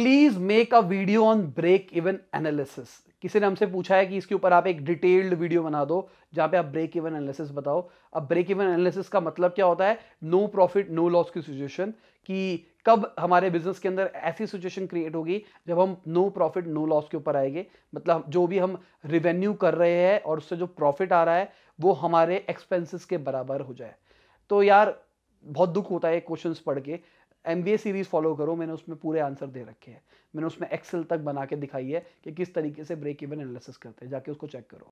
please make a video on break even analysis किसी ने हमसे पूछा है कि इसके ऊपर आप एक डिटेल्ड वीडियो बना दो जहां पे आप ब्रेक इवन एनालिसिस बताओ अब ब्रेक इवन एनालिसिस का मतलब क्या होता है नो प्रॉफिट नो लॉस की सिचुएशन कि कब हमारे बिजनेस के अंदर ऐसी सिचुएशन क्रिएट होगी जब हम नो प्रॉफिट नो लॉस के ऊपर आएंगे मतलब जो भी हम रिवेन्यू कर रहे हैं और उससे जो प्रॉफिट आ रहा है वो हमारे एक्सपेंसिस के बराबर हो जाए तो यार बहुत दुख होता है क्वेश्चंस पढ़ के एम सीरीज़ फॉलो करो मैंने उसमें पूरे आंसर दे रखे हैं मैंने उसमें एक्सेल तक बना के दिखाई है कि किस तरीके से ब्रेक इवन एनालिसिस करते हैं जाके उसको चेक करो